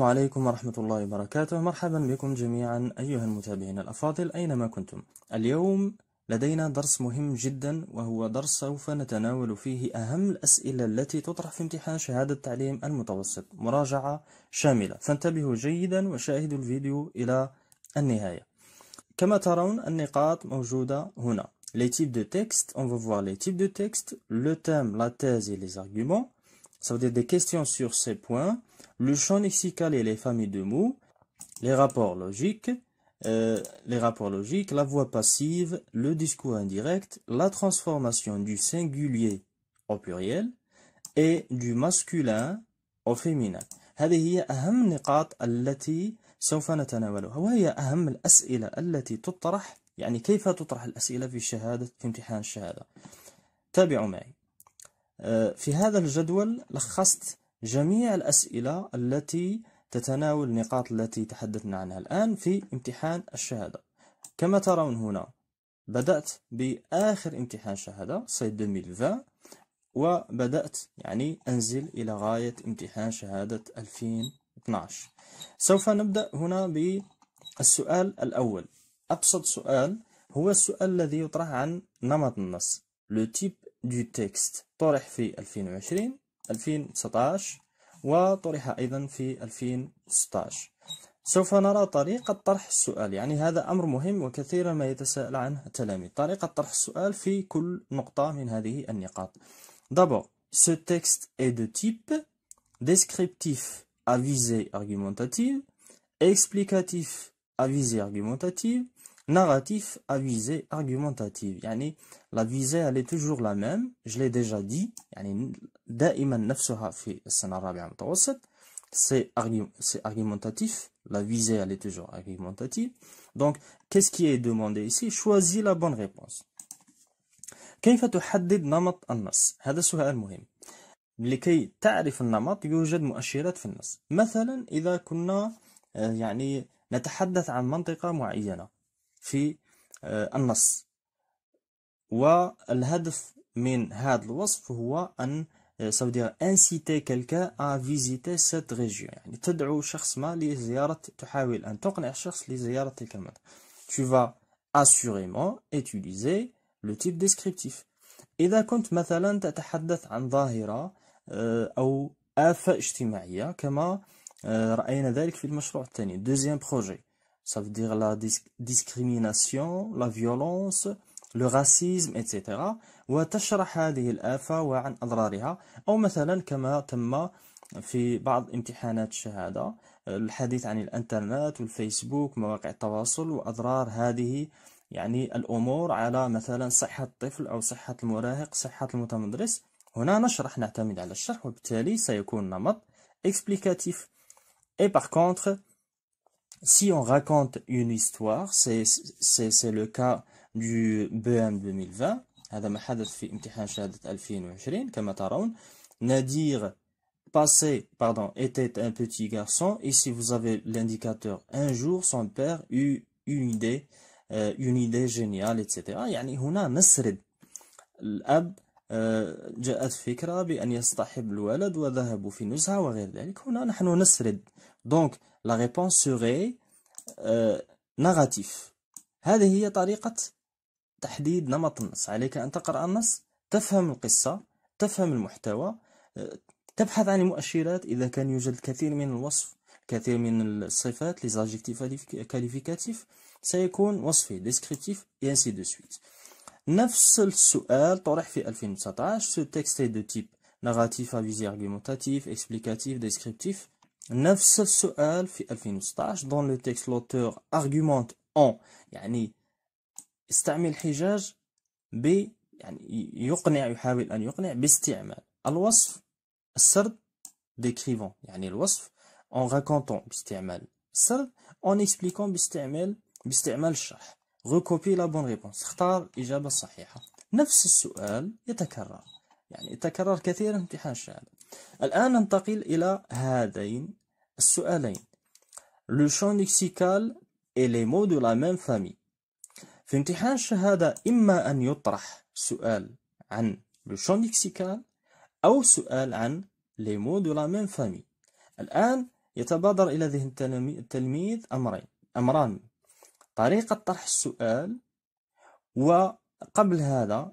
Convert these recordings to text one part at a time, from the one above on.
السلام عليكم ورحمة الله وبركاته مرحبا بكم جميعا أيها المتابعين الأفاضل أينما كنتم اليوم لدينا درس مهم جدا وهو درس سوف نتناول فيه أهم الأسئلة التي تطرح في امتحان شهادة التعليم المتوسط مراجعة شاملة فانتبهوا جيدا وشاهدوا الفيديو إلى النهاية كما ترون النقاط موجودة هنا Les types de texte, on va voir les types de texte, le thème, la thèse et les arguments. Ça veut dire des questions sur ces points. le champ lexical et les familles de mots, les rapports logiques, euh, les rapports logiques, la voix passive, le discours indirect, la transformation du singulier au pluriel et du masculin au féminin. هذه هي أهم نقاط التي سوف نتناولها وهي أهم الأسئلة التي تطرح يعني كيف تطرح الأسئلة في شهادة في امتحان الشهادة تابعوا معي في هذا الجدول لخصت جميع الأسئلة التي تتناول النقاط التي تحدثنا عنها الآن في امتحان الشهادة كما ترون هنا بدأت بآخر امتحان شهادة صيد 2020 وبدأت يعني أنزل إلى غاية امتحان شهادة 2012 سوف نبدأ هنا بالسؤال الأول أبسط سؤال هو السؤال الذي يطرح عن نمط النص لو تيب دو تيكست طرح في 2020 2019 وطرح أيضا في 2016 سوف نرى طريقة طرح السؤال يعني هذا أمر مهم وكثيرا ما يتساءل عنه التلاميذ طريقة طرح السؤال في كل نقطة من هذه النقاط دابور ce texte est de type descriptif à visée argumentative, explicatif à visée argumentative, narratif à visée argumentative. Yani, la visée, elle est toujours la même. Je l'ai déjà dit. Yani, c'est argumentatif. La visée, elle est toujours argumentative. Donc, qu'est-ce qui est demandé ici Choisis la bonne réponse. كيف تحدد نمط النص؟ هذا سؤال مهم. لكي تعرف النمط يوجد مؤشرات في النص. مثلا إذا كنا يعني نتحدث عن منطقة معينة في آه، النص والهدف من هذا الوصف هو أن سوديغ انسيتي كلكا ا فيزيتي سيت ريجيون يعني تدعو شخص ما لزيارة تحاول أن تقنع شخص لزيارة تلك المنطقة tu vas assurément utiliser le type descriptif إذا كنت مثلا تتحدث عن ظاهرة آه، أو آفة اجتماعية كما آه، رأينا ذلك في المشروع الثاني دوزيام بروجي ça veut dire la dis discrimination, la violence, le racisme, etc. وتشرح هذه الآفة وعن أضرارها أو مثلا كما تم في بعض امتحانات الشهادة الحديث عن الانترنت والفيسبوك مواقع التواصل وأضرار هذه يعني الأمور على مثلا صحة الطفل أو صحة المراهق صحة المتمدرس هنا نشرح نعتمد على الشرح وبالتالي سيكون نمط explicatif et par contre si on raconte une histoire, c'est le cas du BM 2020, هذا ما حدث في امتحان شهادة 2020 كما ترون Nadir passé, pardon, était un petit garçon et si vous avez l'indicateur un jour son père eut une idée euh, une idée géniale etc. يعني هنا نسرد الأب جاءت فكرة بأن يصطحب الولد وذهبوا في نزهة وغير ذلك هنا نحن نسرد Donc, la réponse serait euh, narratif. هذه هي طريقة تحديد نمط النص عليك أن تقرأ النص تفهم القصة تفهم المحتوى آه، تبحث عن المؤشرات إذا كان يوجد الكثير من الوصف الكثير من الصفات ليزاجيكتيف كاليفيكاتيف سيكون وصفي ديسكريبتيف ينسي دو سويت نفس السؤال طرح في 2019 سو تكست دو تيب نغاتيف افيزي à visée argumentatif نفس السؤال في 2016 دون لو تيكست لوتور ارغومونت اون يعني استعمل حجاج ب يعني يقنع يحاول ان يقنع باستعمال الوصف السرد ديكريفون يعني الوصف اون راكونتون باستعمال السرد اون اكسبليكون باستعمال باستعمال الشرح ريكوبي لا بون ريبونس اختار الاجابه الصحيحه نفس السؤال يتكرر يعني يتكرر كثيرا امتحان الشهاده الآن ننتقل إلى هذين السؤالين لو شون لكسيكال et les mots de la même famille في امتحان الشهادة إما أن يطرح سؤال عن لو شون لكسيكال أو سؤال عن les mots de la même famille الآن يتبادر إلى ذهن التلميذ أمرين أمران طريقة طرح السؤال وقبل هذا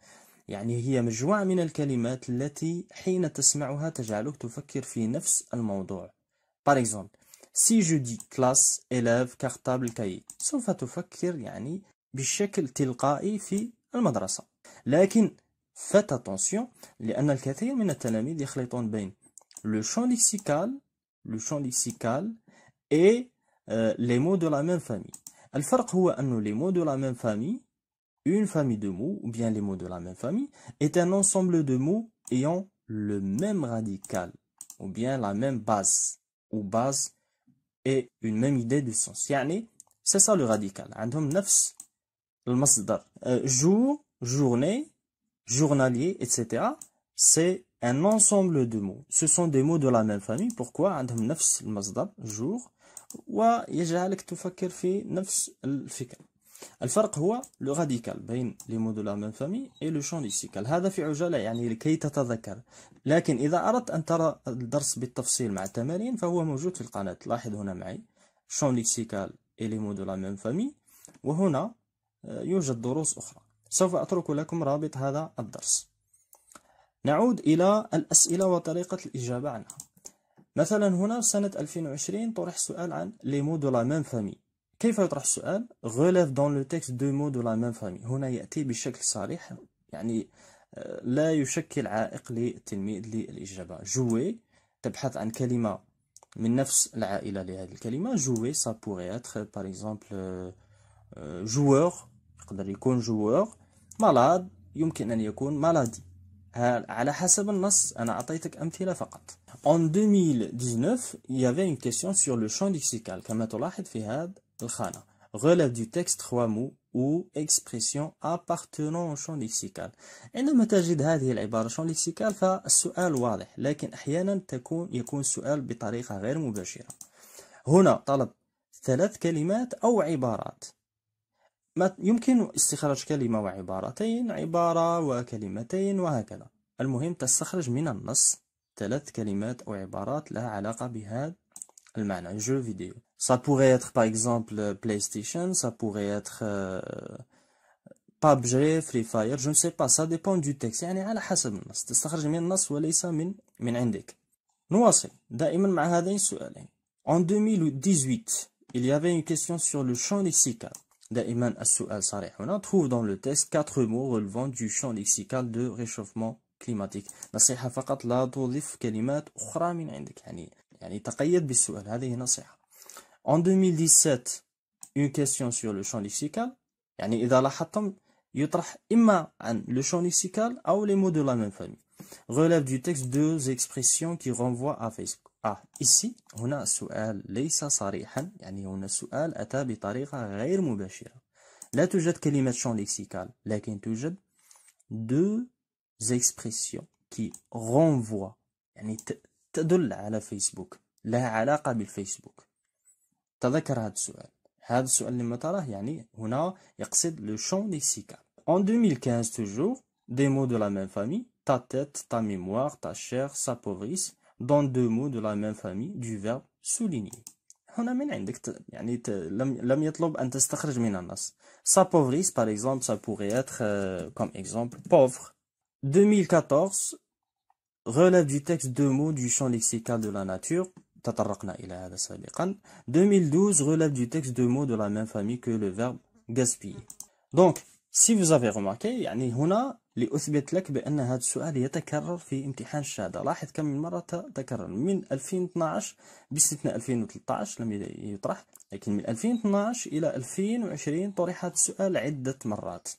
يعني هي مجموعة من الكلمات التي حين تسمعها تجعلك تفكر في نفس الموضوع par exemple si je dis classe élève cartable cahier سوف تفكر يعني بشكل تلقائي في المدرسة لكن فات attention لأن الكثير من التلاميذ يخلطون بين le champ lexical le champ lexical et euh, les mots de la même famille الفرق هو أن les mots de la même famille Une famille de mots, ou bien les mots de la même famille, est un ensemble de mots ayant le même radical, ou bien la même base, ou base et une même idée du sens. Yani, c'est ça le radical. عندهم نفس المصدر. Jour, journée, journalier, etc. C'est un ensemble de mots. Ce sont des mots de la même famille. Pourquoi عندهم نفس المصدر, jour, الفرق هو لو راديكال بين لي مو دو لا ميم فامي اي لو شون ليكسيكال هذا في عجاله يعني لكي تتذكر لكن اذا اردت ان ترى الدرس بالتفصيل مع التمارين فهو موجود في القناه لاحظ هنا معي شون ليكسيكال اي لي مو دو لا ميم فامي وهنا آه، يوجد دروس اخرى سوف اترك لكم رابط هذا الدرس نعود الى الاسئله وطريقه الاجابه عنها مثلا هنا سنه 2020 طرح سؤال عن لي مو دو لا ميم فامي كيف يطرح السؤال غلاف دون لو تكست دو مو دو لا ميم فامي هنا يأتي بشكل صريح يعني آه، لا يشكل عائق للتلميذ للإجابة جوي تبحث عن كلمة من نفس العائلة لهذه الكلمة جوي سا بوغي اتخ باغ اكزومبل جوور يقدر يكون جوور مالاد يمكن أن يكون مالادي على حسب النص أنا أعطيتك أمثلة فقط En 2019, il y avait une question sur le champ lexical. كما تلاحظ في هذا الخانة. Relève du texte trois mots ou expression appartenant au champ lexical. Et nous عندما تجد هذه العبارة champ lexical un Mais فالسؤال واضح لكن أحيانا تكون يكون السؤال بطريقة غير مباشرة. هنا طلب ثلاث كلمات أو عبارات. ما يمكن استخراج كلمة وعبارتين عبارة وكلمتين وهكذا المهم تستخرج من النص ثلاث كلمات أو عبارات لها علاقة بهذا المعنى jeu vidéo ça pourrait être par exemple PlayStation ça pourrait être euh, PUBG Free Fire je ne sais pas ça dépend du texte يعني على حسب النص تستخرج من النص وليس من من عندك نواصل دائما مع هذين السؤالين en 2018 il y avait une question sur le champ lexical دائما السؤال صريح هنا trouve dans le texte quatre mots relevant du champ lexical de réchauffement كليماتيك نصيحة فقط لا تضيف كلمات أخرى من عندك يعني يعني تقيد بالسؤال هذه نصيحة en 2017 une question sur le champ lexical يعني إذا لاحظتم يطرح إما عن le champ lexical أو les mots de la même famille relève du texte deux expressions qui renvoient à Facebook آه ici هنا السؤال ليس صريحا يعني هنا السؤال أتى بطريقة غير مباشرة لا توجد كلمة champ lexical لكن توجد deux expressions qui renvoient يعني تدل على فيسبوك لها علاقة بالفيسبوك تذكر هذا السؤال هذا السؤال اللي ما طرح يعني هنا يقصد لو شون en 2015 toujours des mots de la même famille ta tête ta mémoire ta chair s'appauvrissent dans deux mots de la même famille du verbe souligner هنا من عندك يعني ت... لم لم يطلب ان تستخرج من النص s'appauvrissent par exemple ça pourrait être euh, comme exemple pauvre 2014 relève du texte deux mots du champ lexical de la nature. 2012 relève du texte deux mots de la même famille que le verbe gaspiller. Donc, si vous avez remarqué, il y يعني هنا لأثبت لك بأن هذا السؤال يتكرر في امتحان الشهادة لاحظ كم من مرة تكرر من 2012 باستثناء 2013 لم يطرح لكن من 2012 إلى 2020 طرح هذا السؤال عدة مرات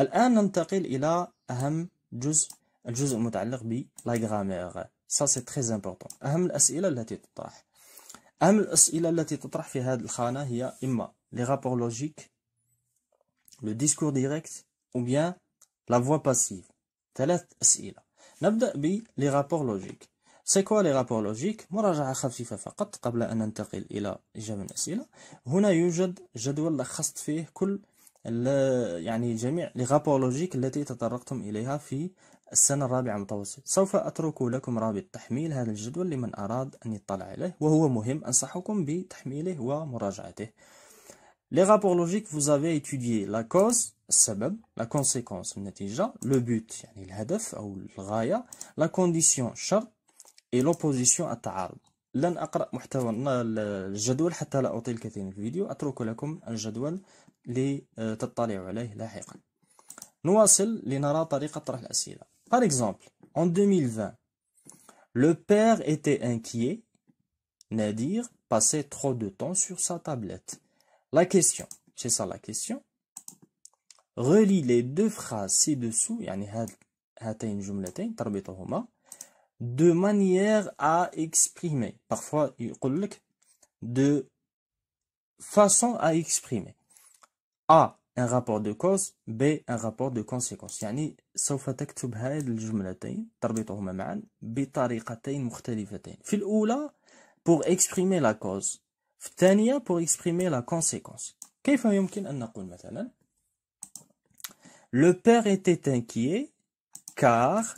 الآن ننتقل إلى أهم جزء الجزء متعلق لا جرامير سا سي تري امبورطون اهم الاسئله التي تطرح اهم الاسئله التي تطرح في هذه الخانه هي اما لي رابور لوجيك لو ديسكور ديريكت او بيان لا فوا باسيف ثلاث اسئله نبدا بلي رابور لوجيك سي كوا لي رابور لوجيك مراجعه خفيفه فقط قبل ان ننتقل الى اجابه الاسئله هنا يوجد جدول لخصت فيه كل يعني جميع لغابولوجيك التي تطرقتم إليها في السنة الرابعة متوسط سوف أترك لكم رابط تحميل هذا الجدول لمن أراد أن يطلع عليه وهو مهم أنصحكم بتحميله ومراجعته لغابولوجيك vous avez étudié la cause, السبب, la conséquence, النتيجة, le but, يعني الهدف أو الغاية, la condition, الشرط, et l'opposition, التعارض. لن أقرأ محتوى الجدول حتى لا أطيل كثيرا الفيديو، أترك لكم الجدول لتطلعوا عليه لاحقا نواصل لنرى Par exemple, en 2020, le père était inquiet. Nadir passait trop de temps sur sa tablette. La question, c'est ça la question. Relie les deux phrases ci-dessous, de manière à exprimer. Parfois, il de façon à exprimer. A un rapport de cause B un rapport de conséquence يعني سوف تكتب هذه الجملتين تربطهما معا بطريقتين مختلفتين في الأولى pour exprimer la cause في الثانية pour exprimer la conséquence كيف يمكن أن نقول مثلا Le père était inquiet car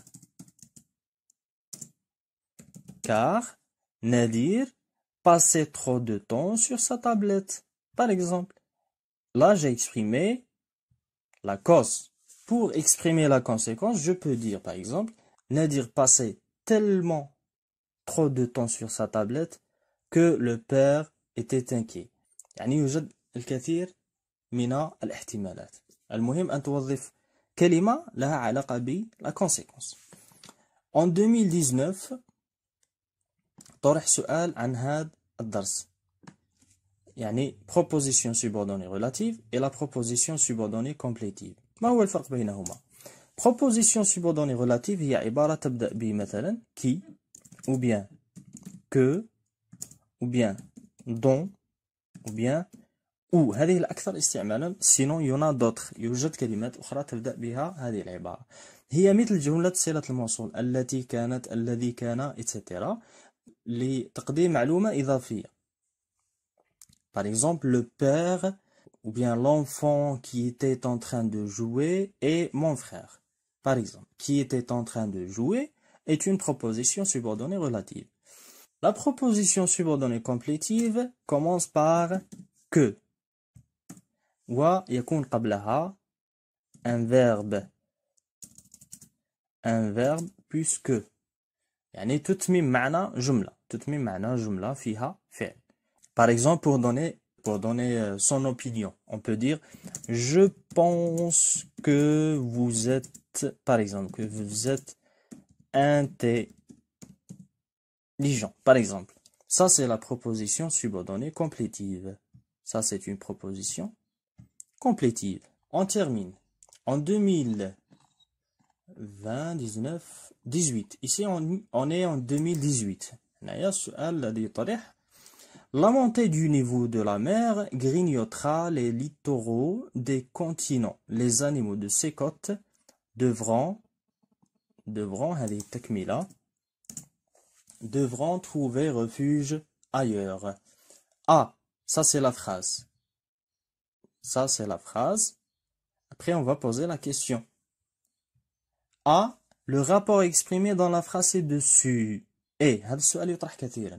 car Nadir passait trop de temps sur sa tablette par exemple Là, j'ai exprimé la cause. Pour exprimer la conséquence, je peux dire, par exemple, Nadir passait tellement trop de temps sur sa tablette que le père était inquiet. يعني يوجد الكثير من الاحتمالات. المهم أن توظف كلمة لها علاقة بلا conséquence. En 2019 طرح سؤال عن هذا الدرس يعني proposition subordonnée relative et la proposition subordonnée complétive ما هو الفرق بينهما proposition subordonnée relative هي عبارة تبدأ ب مثلا qui ou bien que ou bien dont ou bien ou هذه الأكثر استعمالا sinon y en a d'autres يوجد كلمات أخرى تبدأ بها هذه العبارة هي مثل جملة صلة الموصول التي كانت الذي كان etc لتقديم معلومة إضافية Par exemple, le père ou bien l'enfant qui était en train de jouer et mon frère, par exemple, qui était en train de jouer est une proposition subordonnée relative. La proposition subordonnée complétive commence par que. un verbe un verbe puisque يعني jumla ». معنى جملة تتميم معنى جملة فيها فعل par exemple, pour donner, pour donner euh, son opinion, on peut dire je pense que vous êtes, par exemple, que vous êtes intelligent, par exemple. Ça, c'est la proposition subordonnée complétive. Ça, c'est une proposition complétive. On termine. En 2019, 18. Ici, on, est en 2018. La montée du niveau de la mer grignotera les littoraux des continents. Les animaux de ces côtes devront, devront, devront trouver refuge ailleurs. A, ah, ça c'est la phrase. Ça c'est la phrase. Après, on va poser la question. A. Ah, le rapport exprimé dans la phrase est dessus Et, eh,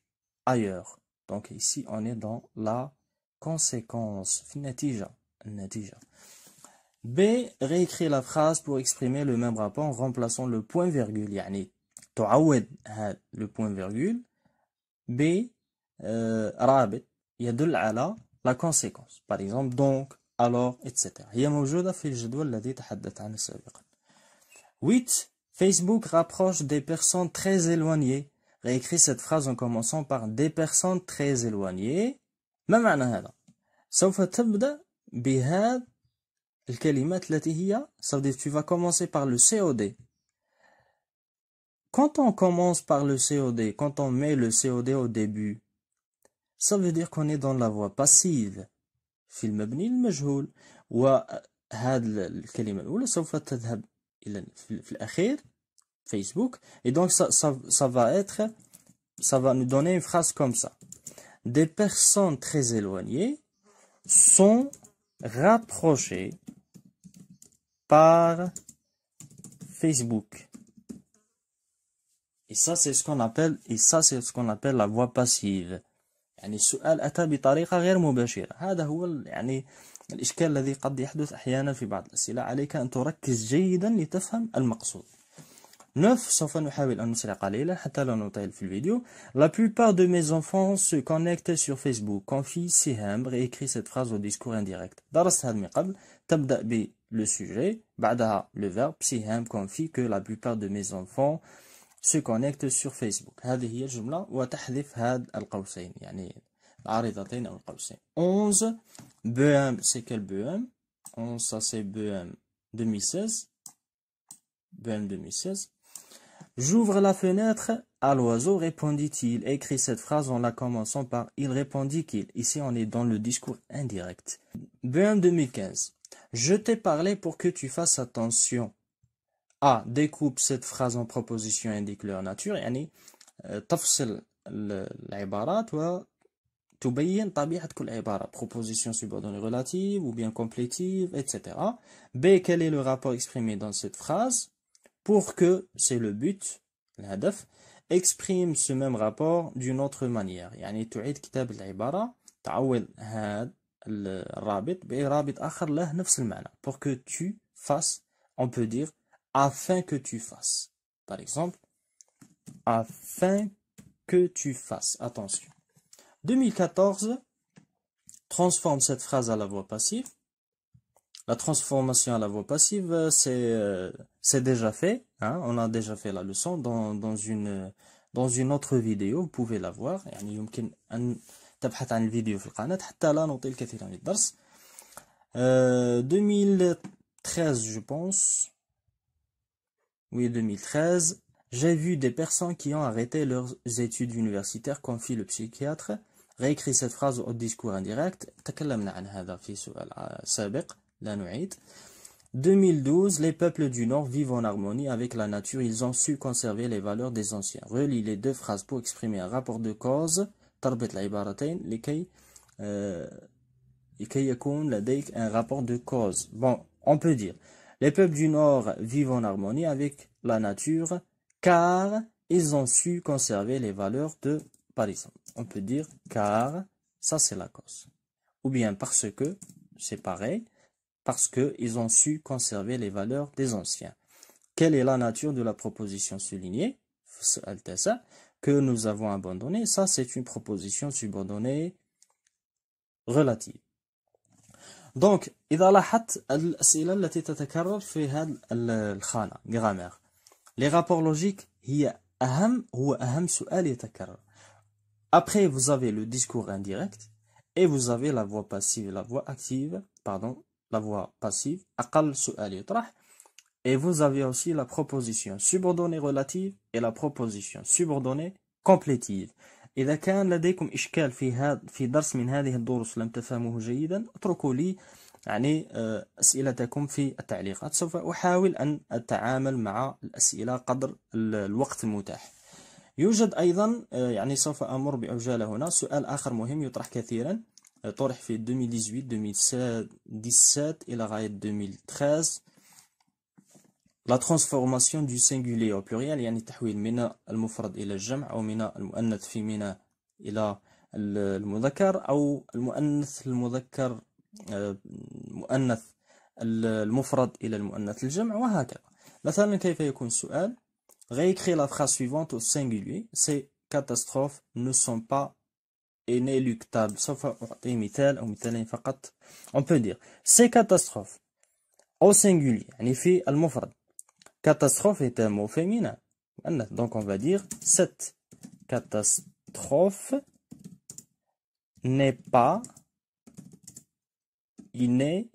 ailleurs. Donc ici, on est dans la conséquence. B. Réécrit la phrase pour exprimer le même rapport en remplaçant le point-virgule. يعني le point-virgule B رابط يدل على la conséquence. Par exemple, donc, alors, etc. في الجدول الذي 8. Facebook rapproche des personnes très éloignées réécrit cette phrase en commençant par des personnes très éloignées. ما معنى هذا؟ سوف تبدا بهذه الكلمات التي هي ça veut dire tu vas commencer par le COD. Quand on commence par le COD, quand on met le COD au début, ça veut dire qu'on est dans la voie passive. في المبني المجهول وهذه الكلمه الاولى سوف تذهب الى في الاخير Facebook. Et donc, ça, ça, ça va être, ça va nous donner une phrase comme ça. Des personnes très éloignées sont rapprochées par Facebook. Et ça, c'est ce qu'on appelle, et ça, c'est ce qu'on appelle la voix passive. يعني السؤال أتى بطريقة غير مباشرة هذا هو يعني الإشكال الذي قد يحدث أحيانا في بعض الأسئلة عليك أن تركز جيدا لتفهم المقصود 9. La plupart de mes enfants se connectent sur Facebook. Confie Siham. réécrit cette phrase au discours indirect. درست هذا من قبل. تبدأ ب le sujet. بعدها le verbe. Siham confie que la plupart de mes enfants se connectent sur Facebook. هذه هي الجملة وتحذف هذا القوسين يعني العارضتين أو القوسين. 11. BM c'est quel BM 11 ça c'est BM 2016. BM 2016. J'ouvre la fenêtre à l'oiseau, répondit-il. Écris cette phrase en la commençant par il répondit qu'il. Ici, on est dans le discours indirect. BM 2015. Je t'ai parlé pour que tu fasses attention. A. Ah, découpe cette phrase en propositions indique leur nature. يعني تفصل العبارات Proposition subordonnée relative ou bien complétive, etc. B. Quel est le rapport exprimé dans cette phrase pour que, c'est le but, l'hadaf, exprime ce même rapport d'une autre manière. نفس pour que tu fasses on peut dire afin que tu fasses par exemple afin que tu fasses attention 2014 transforme cette phrase à la voix passive la transformation à la voix passive, euh, euh, c'est déjà fait. Hein. on a déjà fait la leçon dans, une, dans une autre vidéo. Vous pouvez la voir. 2013, euh, je pense. Oui, 2013. J'ai vu des personnes qui ont arrêté leurs études universitaires, confie le psychiatre. réécrit cette phrase au discours indirect. تكلمنا عن هذا في سؤال سابق. 2012, les peuples du Nord vivent en harmonie avec la nature, ils ont su conserver les valeurs des anciens. Relis les deux phrases pour exprimer un rapport de cause, euh, un rapport de cause. Bon, on peut dire, les peuples du Nord vivent en harmonie avec la nature, car ils ont su conserver les valeurs de, Paris. on peut dire, car, ça c'est la cause. Ou bien parce que, c'est pareil, parce qu'ils ont su conserver les valeurs des anciens. Quelle est la nature de la proposition soulignée que nous avons abandonnée Ça, c'est une proposition subordonnée relative. Donc, إذا لاحظت الأسئلة التي تتكرر في هذا الخانة grammar. Les rapports logiques هي أهم هو أهم Après, vous avez le discours indirect et vous avez la voix passive et la voix active, pardon, la voix passive, aqal su'al يطرح et vous avez aussi la proposition subordonnée relative et la proposition subordonnée complétive إذا كان لديكم إشكال في هذا في درس من هذه الدروس لم تفهموه جيدا اتركوا لي يعني آه، أسئلتكم في التعليقات سوف أحاول أن أتعامل مع الأسئلة قدر الوقت المتاح يوجد أيضا آه، يعني سوف أمر بأوجال هنا سؤال آخر مهم يطرح كثيرا طرح في 2018 2017 et غاية 2013 لا ترانسفورماسيون دو singulier او pluriel يعني التحويل من المفرد إلى الجمع أو من المؤنث في المذكر أو المؤنث المذكر مؤنث المفرد إلى المؤنث الجمع وهكذا مثلا كيف يكون السؤال غيكري la phrase suivante au singulier ces catastrophes ne sont pas inéluctable. On peut dire ces catastrophes au singulier, effet, Catastrophe est un mot féminin. Donc on va dire cette catastrophe n'est pas inéluctable.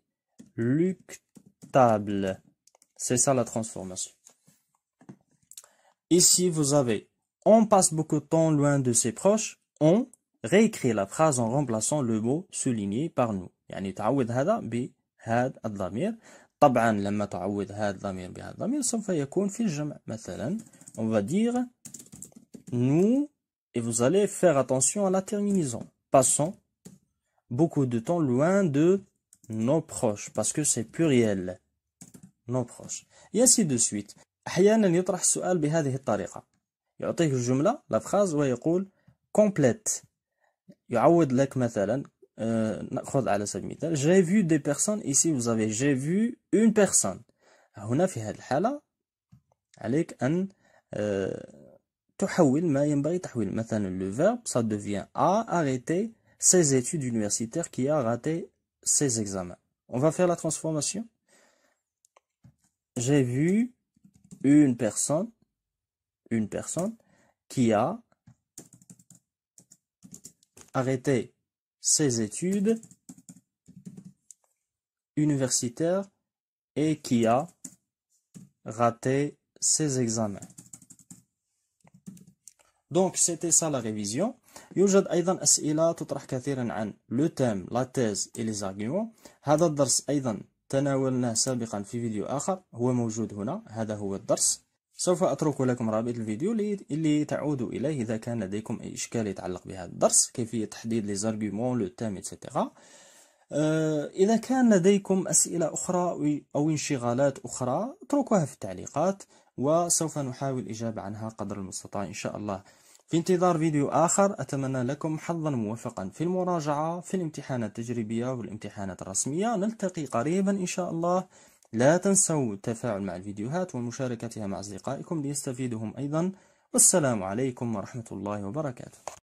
C'est ça la transformation. Ici, vous avez on passe beaucoup de temps loin de ses proches. On réécrire la phrase en remplaçant le mot souligné par nous. يعني تعود هذا بهذا الضمير طبعا لما هذا الضمير on va dire nous et vous allez faire attention à la terminaison passons beaucoup de temps loin de nos proches parce que c'est pluriel nos proches et ainsi de suite يطرح بهذه la phrase ويقول complète لك مثلا ناخذ j'ai vu des personnes ici vous avez j'ai vu une personne هنا في هذه عليك تحول ما ينبغي تحويل مثلا le verbe ça devient a arrêter ses études universitaires qui a raté ses examens on va faire la transformation j'ai vu une personne une personne qui a arrêter ses études universitaires et qui a raté ses examens. Donc c'était ça la révision. يوجد أيضا أسئلة تطرح كثيرا عن لو تام لا تيز إلي زارغيومون هذا الدرس أيضا تناولناه سابقا في فيديو آخر هو موجود هنا هذا هو الدرس سوف أترك لكم رابط الفيديو اللي تعود إليه إذا كان لديكم أي إشكال يتعلق بهذا الدرس كيفية تحديد لزارجيمون لتام لو آه، إذا كان لديكم أسئلة أخرى أو انشغالات أخرى اتركوها في التعليقات وسوف نحاول الإجابة عنها قدر المستطاع إن شاء الله في انتظار فيديو آخر أتمنى لكم حظا موفقا في المراجعة في الامتحانات التجريبية والامتحانات الرسمية نلتقي قريبا إن شاء الله لا تنسوا التفاعل مع الفيديوهات ومشاركتها مع أصدقائكم ليستفيدوا أيضا والسلام عليكم ورحمة الله وبركاته